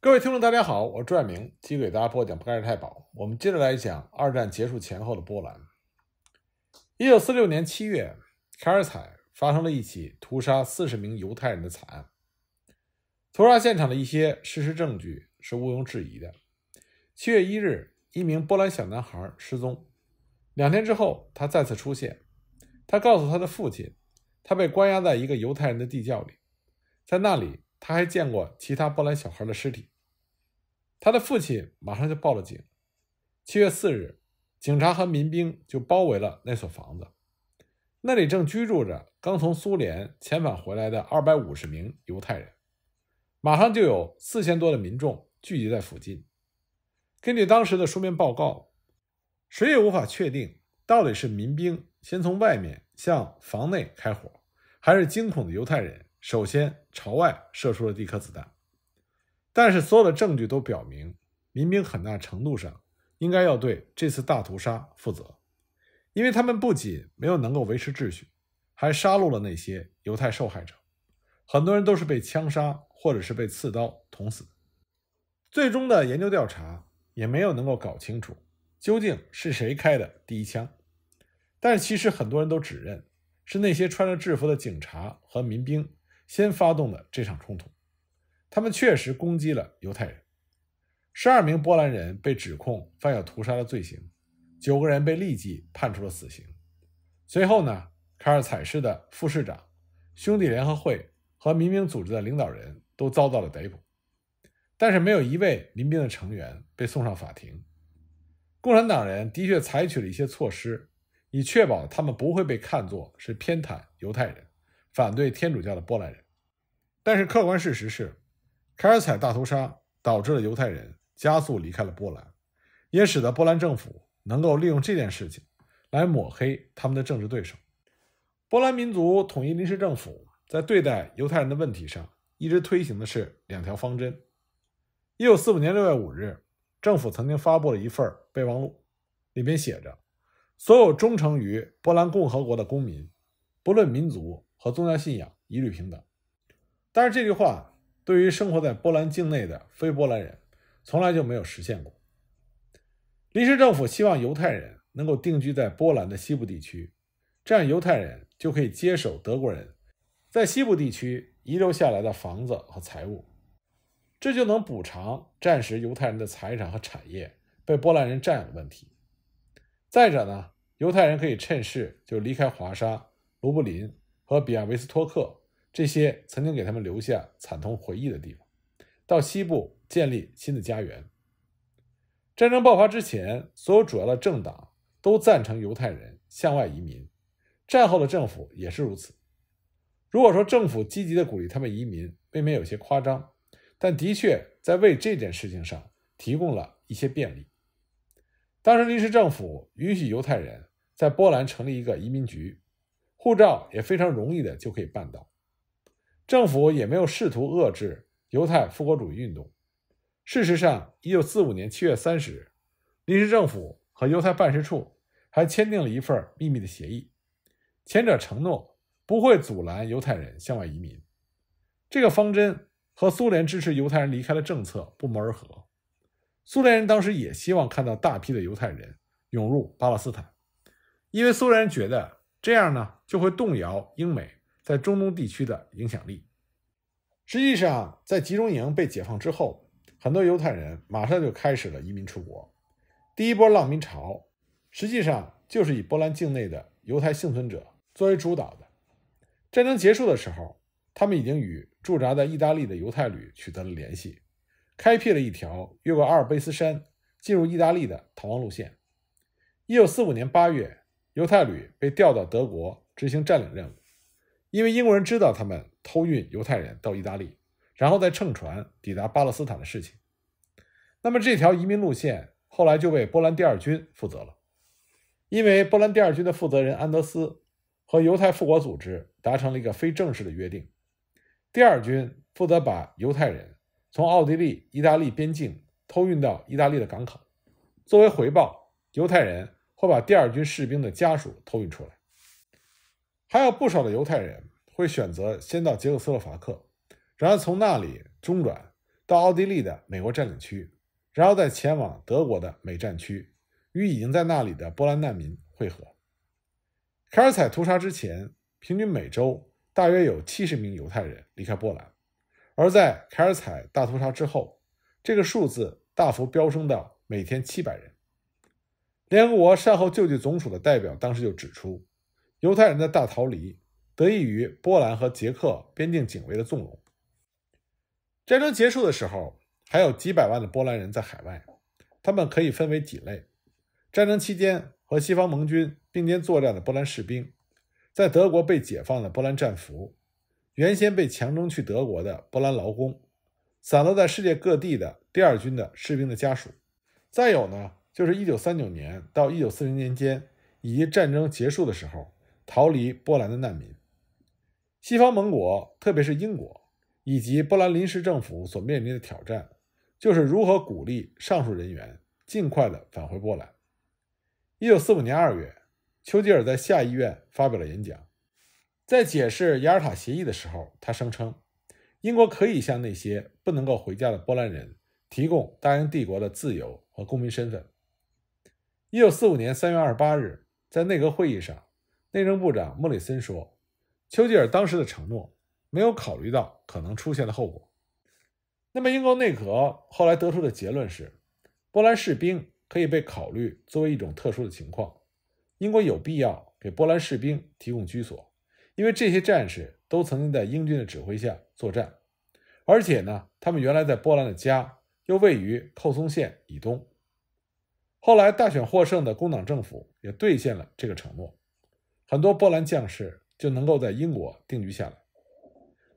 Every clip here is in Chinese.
各位听众，大家好，我是朱爱明，继续给大家播讲《不该是太保》。我们接着来讲二战结束前后的波兰。一九四六年七月，凯尔采发生了一起屠杀四十名犹太人的惨案。屠杀现场的一些事实证据是毋庸置疑的。七月一日，一名波兰小男孩失踪，两天之后，他再次出现。他告诉他的父亲，他被关押在一个犹太人的地窖里，在那里。他还见过其他波兰小孩的尸体，他的父亲马上就报了警。七月四日，警察和民兵就包围了那所房子，那里正居住着刚从苏联遣返回来的二百五十名犹太人。马上就有四千多的民众聚集在附近。根据当时的书面报告，谁也无法确定到底是民兵先从外面向房内开火，还是惊恐的犹太人。首先朝外射出了一颗子弹，但是所有的证据都表明，民兵很大程度上应该要对这次大屠杀负责，因为他们不仅没有能够维持秩序，还杀戮了那些犹太受害者，很多人都是被枪杀或者是被刺刀捅死。最终的研究调查也没有能够搞清楚究竟是谁开的第一枪，但是其实很多人都指认是那些穿着制服的警察和民兵。先发动的这场冲突，他们确实攻击了犹太人。十二名波兰人被指控犯有屠杀的罪行，九个人被立即判处了死刑。随后呢，卡尔采市的副市长、兄弟联合会和民兵组织的领导人都遭到了逮捕，但是没有一位民兵的成员被送上法庭。共产党人的确采取了一些措施，以确保他们不会被看作是偏袒犹太人。反对天主教的波兰人，但是客观事实是，凯尔采大屠杀导致了犹太人加速离开了波兰，也使得波兰政府能够利用这件事情来抹黑他们的政治对手。波兰民族统一临时政府在对待犹太人的问题上，一直推行的是两条方针。一九四五年六月五日，政府曾经发布了一份备忘录，里面写着：所有忠诚于波兰共和国的公民，不论民族。和宗教信仰一律平等，但是这句话对于生活在波兰境内的非波兰人，从来就没有实现过。临时政府希望犹太人能够定居在波兰的西部地区，这样犹太人就可以接手德国人在西部地区遗留下来的房子和财物，这就能补偿战时犹太人的财产和产业被波兰人占有的问题。再者呢，犹太人可以趁势就离开华沙、卢布林。和比亚维斯托克这些曾经给他们留下惨痛回忆的地方，到西部建立新的家园。战争爆发之前，所有主要的政党都赞成犹太人向外移民，战后的政府也是如此。如果说政府积极的鼓励他们移民，未免有些夸张，但的确在为这件事情上提供了一些便利。当时临时政府允许犹太人在波兰成立一个移民局。护照也非常容易的就可以办到，政府也没有试图遏制犹太复国主义运动。事实上，一九四五年七月三十日，临时政府和犹太办事处还签订了一份秘密的协议，前者承诺不会阻拦犹太人向外移民。这个方针和苏联支持犹太人离开的政策不谋而合。苏联人当时也希望看到大批的犹太人涌入巴勒斯坦，因为苏联人觉得。这样呢，就会动摇英美在中东地区的影响力。实际上，在集中营被解放之后，很多犹太人马上就开始了移民出国。第一波浪民潮，实际上就是以波兰境内的犹太幸存者作为主导的。战争结束的时候，他们已经与驻扎在意大利的犹太旅取得了联系，开辟了一条越过阿尔卑斯山进入意大利的逃亡路线。一九四五年八月。犹太旅被调到德国执行占领任务，因为英国人知道他们偷运犹太人到意大利，然后再乘船抵达巴勒斯坦的事情。那么，这条移民路线后来就被波兰第二军负责了，因为波兰第二军的负责人安德斯和犹太复国组织达成了一个非正式的约定：第二军负责把犹太人从奥地利、意大利边境偷运到意大利的港口，作为回报，犹太人。会把第二军士兵的家属偷运出来，还有不少的犹太人会选择先到捷克斯洛伐克，然后从那里中转到奥地利的美国占领区，然后再前往德国的美战区，与已经在那里的波兰难民会合。凯尔采屠杀之前，平均每周大约有七十名犹太人离开波兰，而在凯尔采大屠杀之后，这个数字大幅飙升到每天七百人。联合国善后救济总署的代表当时就指出，犹太人的大逃离得益于波兰和捷克边境警卫的纵容。战争结束的时候，还有几百万的波兰人在海外，他们可以分为几类：战争期间和西方盟军并肩作战的波兰士兵，在德国被解放的波兰战俘，原先被强征去德国的波兰劳工，散落在世界各地的第二军的士兵的家属，再有呢。就是1939年到1940年间，以及战争结束的时候，逃离波兰的难民，西方盟国，特别是英国，以及波兰临时政府所面临的挑战，就是如何鼓励上述人员尽快的返回波兰。1945年2月，丘吉尔在下议院发表了演讲，在解释雅尔塔协议的时候，他声称，英国可以向那些不能够回家的波兰人提供大英帝国的自由和公民身份。一九四五年三月二十八日，在内阁会议上，内政部长莫里森说：“丘吉尔当时的承诺没有考虑到可能出现的后果。”那么，英国内阁后来得出的结论是：波兰士兵可以被考虑作为一种特殊的情况。英国有必要给波兰士兵提供居所，因为这些战士都曾经在英军的指挥下作战，而且呢，他们原来在波兰的家又位于寇松县以东。后来，大选获胜的工党政府也兑现了这个承诺，很多波兰将士就能够在英国定居下来。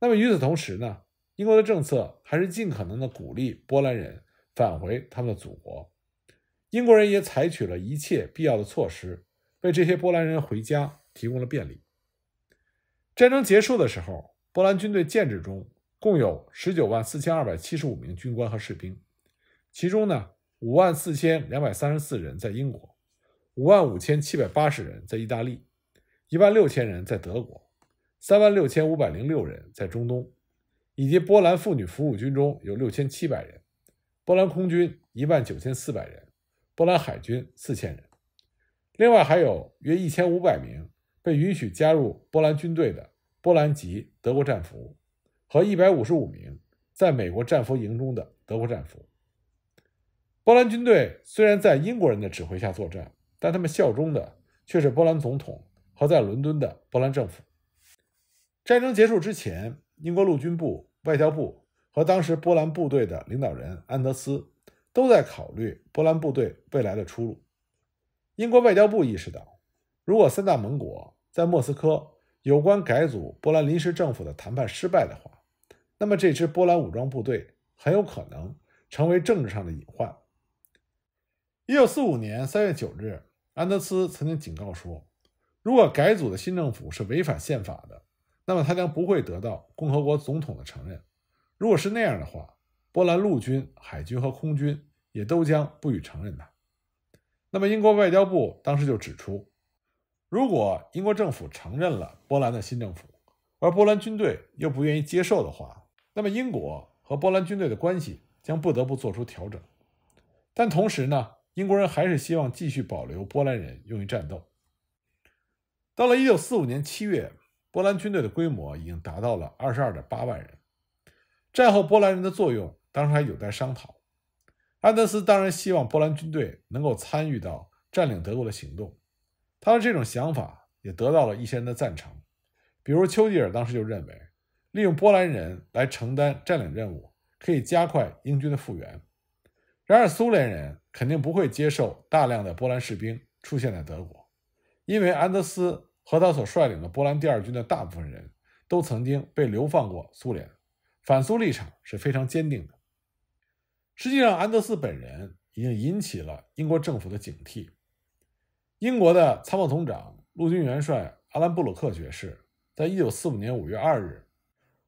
那么与此同时呢，英国的政策还是尽可能的鼓励波兰人返回他们的祖国。英国人也采取了一切必要的措施，为这些波兰人回家提供了便利。战争结束的时候，波兰军队建制中共有十九万四千二百七十五名军官和士兵，其中呢。五万四千两百三十四人在英国，五万五千七百八十人在意大利，一万六千人在德国，三万六千五百零六人在中东，以及波兰妇女服务军中有六千七百人，波兰空军一万九千四百人，波兰海军四千人，另外还有约一千五百名被允许加入波兰军队的波兰籍德国战俘，和一百五十五名在美国战俘营中的德国战俘。波兰军队虽然在英国人的指挥下作战，但他们效忠的却是波兰总统和在伦敦的波兰政府。战争结束之前，英国陆军部、外交部和当时波兰部队的领导人安德斯都在考虑波兰部队未来的出路。英国外交部意识到，如果三大盟国在莫斯科有关改组波兰临时政府的谈判失败的话，那么这支波兰武装部队很有可能成为政治上的隐患。一九四五年三月九日，安德斯曾经警告说：“如果改组的新政府是违反宪法的，那么他将不会得到共和国总统的承认。如果是那样的话，波兰陆军、海军和空军也都将不予承认的。那么，英国外交部当时就指出：“如果英国政府承认了波兰的新政府，而波兰军队又不愿意接受的话，那么英国和波兰军队的关系将不得不做出调整。”但同时呢？英国人还是希望继续保留波兰人用于战斗。到了1945年7月，波兰军队的规模已经达到了22.8万人。战后波兰人的作用当时还有待商讨。安德斯当然希望波兰军队能够参与到占领德国的行动，他的这种想法也得到了一些人的赞成，比如丘吉尔当时就认为，利用波兰人来承担占领任务可以加快英军的复员。然而，苏联人。肯定不会接受大量的波兰士兵出现在德国，因为安德斯和他所率领的波兰第二军的大部分人都曾经被流放过苏联，反苏立场是非常坚定的。实际上，安德斯本人已经引起了英国政府的警惕。英国的参谋总长、陆军元帅阿兰·布鲁克爵士在一九四五年五月二日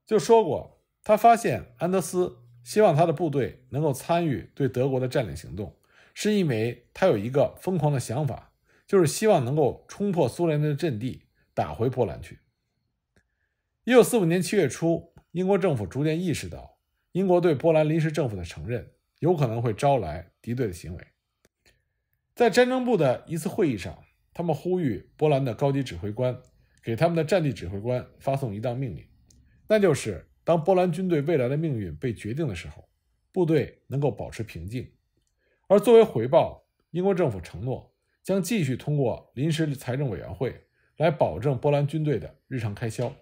就说过，他发现安德斯希望他的部队能够参与对德国的占领行动。是因为他有一个疯狂的想法，就是希望能够冲破苏联的阵地，打回波兰去。一九四五年七月初，英国政府逐渐意识到，英国对波兰临时政府的承认有可能会招来敌对的行为。在战争部的一次会议上，他们呼吁波兰的高级指挥官给他们的战地指挥官发送一道命令，那就是当波兰军队未来的命运被决定的时候，部队能够保持平静。而作为回报，英国政府承诺将继续通过临时财政委员会来保证波兰军队的日常开销。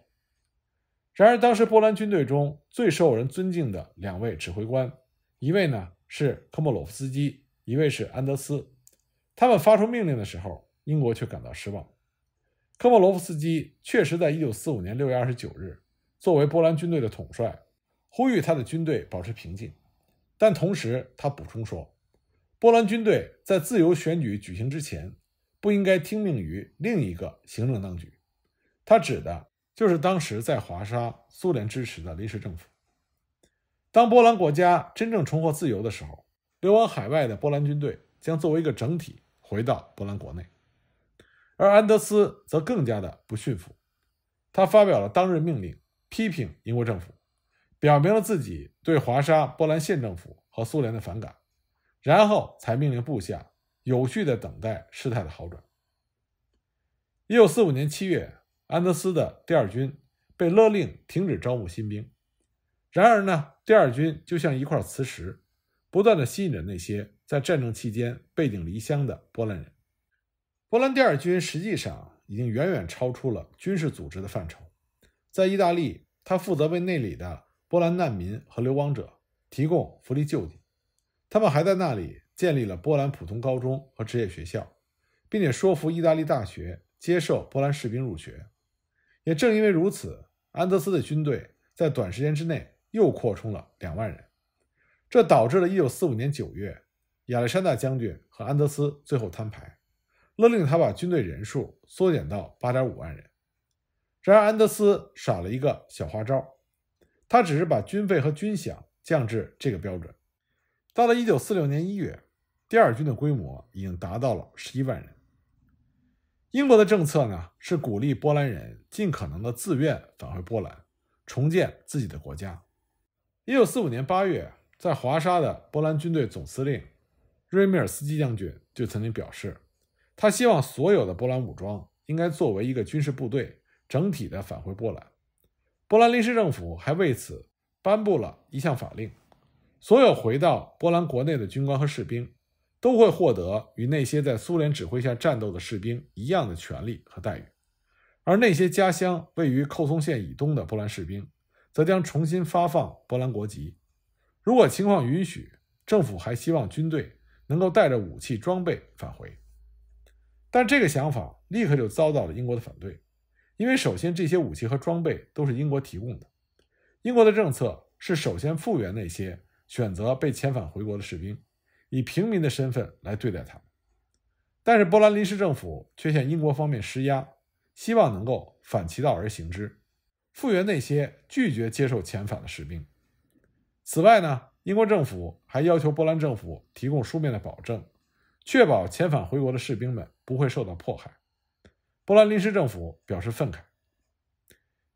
然而，当时波兰军队中最受人尊敬的两位指挥官，一位呢是科莫罗夫斯基，一位是安德斯。他们发出命令的时候，英国却感到失望。科莫罗夫斯基确实在1945年6月29日，作为波兰军队的统帅，呼吁他的军队保持平静，但同时他补充说。波兰军队在自由选举举行之前，不应该听命于另一个行政当局。他指的就是当时在华沙、苏联支持的临时政府。当波兰国家真正重获自由的时候，流亡海外的波兰军队将作为一个整体回到波兰国内。而安德斯则更加的不驯服，他发表了当日命令，批评英国政府，表明了自己对华沙波兰县政府和苏联的反感。然后才命令部下有序地等待事态的好转。一九四五年七月，安德斯的第二军被勒令停止招募新兵。然而呢，第二军就像一块磁石，不断地吸引着那些在战争期间背井离乡的波兰人。波兰第二军实际上已经远远超出了军事组织的范畴。在意大利，他负责为那里的波兰难民和流亡者提供福利救济。他们还在那里建立了波兰普通高中和职业学校，并且说服意大利大学接受波兰士兵入学。也正因为如此，安德斯的军队在短时间之内又扩充了两万人。这导致了1945年9月，亚历山大将军和安德斯最后摊牌，勒令他把军队人数缩减到8.5万人。然而，安德斯耍了一个小花招，他只是把军费和军饷降至这个标准。到了一九四六年一月，第二军的规模已经达到了十一万人。英国的政策呢，是鼓励波兰人尽可能的自愿返回波兰，重建自己的国家。一九四五年八月，在华沙的波兰军队总司令瑞米尔斯基将军就曾经表示，他希望所有的波兰武装应该作为一个军事部队整体的返回波兰。波兰临时政府还为此颁布了一项法令。所有回到波兰国内的军官和士兵，都会获得与那些在苏联指挥下战斗的士兵一样的权利和待遇。而那些家乡位于寇松县以东的波兰士兵，则将重新发放波兰国籍。如果情况允许，政府还希望军队能够带着武器装备返回。但这个想法立刻就遭到了英国的反对，因为首先这些武器和装备都是英国提供的。英国的政策是首先复原那些。选择被遣返回国的士兵，以平民的身份来对待他们。但是波兰临时政府却向英国方面施压，希望能够反其道而行之，复原那些拒绝接受遣返的士兵。此外呢，英国政府还要求波兰政府提供书面的保证，确保遣返回国的士兵们不会受到迫害。波兰临时政府表示愤慨。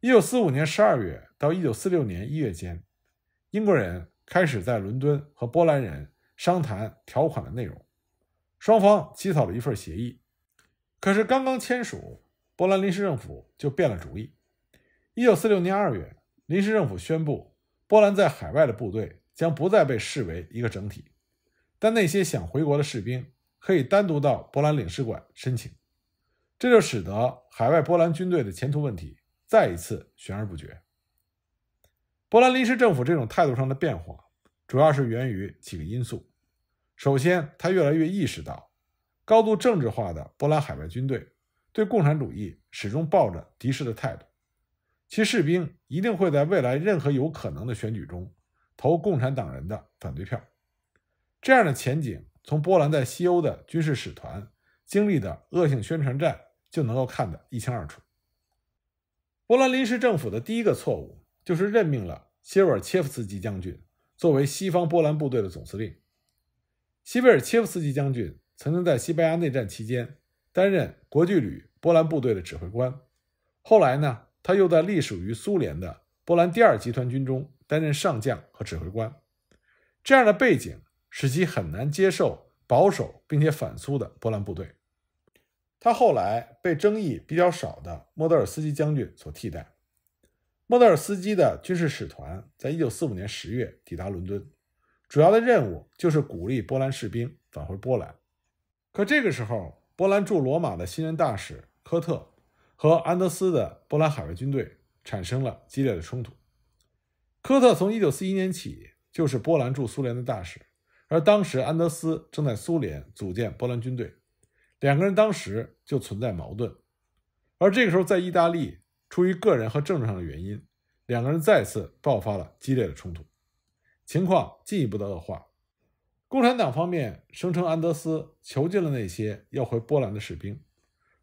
一九四五年十二月到一九四六年一月间，英国人。开始在伦敦和波兰人商谈条款的内容，双方起草了一份协议，可是刚刚签署，波兰临时政府就变了主意。一九四六年二月，临时政府宣布，波兰在海外的部队将不再被视为一个整体，但那些想回国的士兵可以单独到波兰领事馆申请，这就使得海外波兰军队的前途问题再一次悬而不决。波兰临时政府这种态度上的变化，主要是源于几个因素。首先，他越来越意识到，高度政治化的波兰海外军队对共产主义始终抱着敌视的态度，其士兵一定会在未来任何有可能的选举中投共产党人的反对票。这样的前景，从波兰在西欧的军事使团经历的恶性宣传战就能够看得一清二楚。波兰临时政府的第一个错误。就是任命了西维尔切夫斯基将军作为西方波兰部队的总司令。西维尔切夫斯基将军曾经在西班牙内战期间担任国际旅波兰部队的指挥官，后来呢，他又在隶属于苏联的波兰第二集团军中担任上将和指挥官。这样的背景使其很难接受保守并且反苏的波兰部队。他后来被争议比较少的莫德尔斯基将军所替代。莫德尔斯基的军事使团在一九四五年十月抵达伦敦，主要的任务就是鼓励波兰士兵返回波兰。可这个时候，波兰驻罗马的新任大使科特和安德斯的波兰海外军队产生了激烈的冲突。科特从一九四一年起就是波兰驻苏联的大使，而当时安德斯正在苏联组建波兰军队，两个人当时就存在矛盾。而这个时候，在意大利。出于个人和政治上的原因，两个人再次爆发了激烈的冲突，情况进一步的恶化。共产党方面声称安德斯囚禁了那些要回波兰的士兵，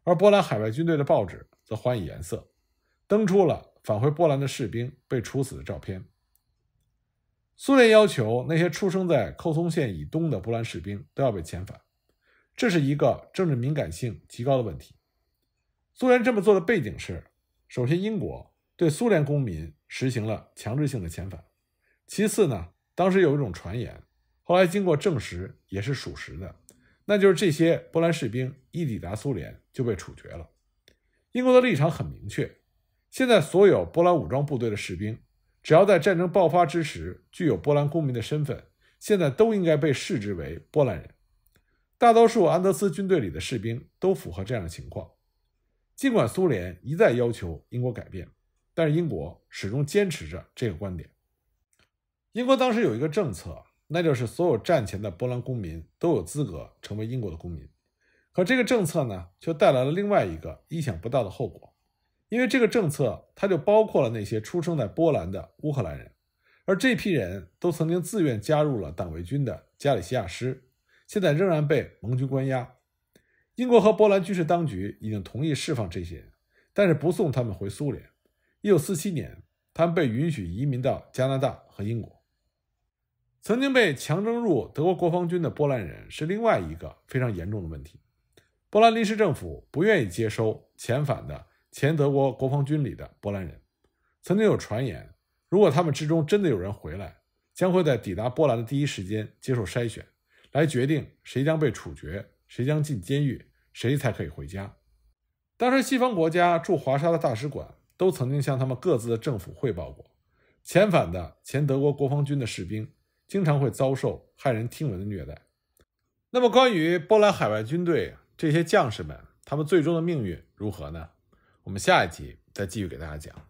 而波兰海外军队的报纸则还以颜色，登出了返回波兰的士兵被处死的照片。苏联要求那些出生在寇松县以东的波兰士兵都要被遣返，这是一个政治敏感性极高的问题。苏联这么做的背景是。首先，英国对苏联公民实行了强制性的遣返。其次呢，当时有一种传言，后来经过证实也是属实的，那就是这些波兰士兵一抵达苏联就被处决了。英国的立场很明确：，现在所有波兰武装部队的士兵，只要在战争爆发之时具有波兰公民的身份，现在都应该被视之为波兰人。大多数安德斯军队里的士兵都符合这样的情况。尽管苏联一再要求英国改变，但是英国始终坚持着这个观点。英国当时有一个政策，那就是所有战前的波兰公民都有资格成为英国的公民。可这个政策呢，却带来了另外一个意想不到的后果，因为这个政策它就包括了那些出生在波兰的乌克兰人，而这批人都曾经自愿加入了党卫军的加里西亚师，现在仍然被盟军关押。英国和波兰军事当局已经同意释放这些人，但是不送他们回苏联。一九四七年，他们被允许移民到加拿大和英国。曾经被强征入德国国防军的波兰人是另外一个非常严重的问题。波兰临时政府不愿意接收遣返的前德国国防军里的波兰人。曾经有传言，如果他们之中真的有人回来，将会在抵达波兰的第一时间接受筛选，来决定谁将被处决。谁将进监狱，谁才可以回家？当时，西方国家驻华沙的大使馆都曾经向他们各自的政府汇报过，遣返的前德国国防军的士兵经常会遭受骇人听闻的虐待。那么，关于波兰海外军队这些将士们，他们最终的命运如何呢？我们下一集再继续给大家讲。